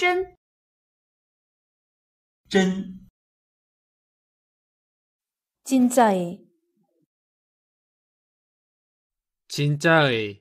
真，真，真在，真在。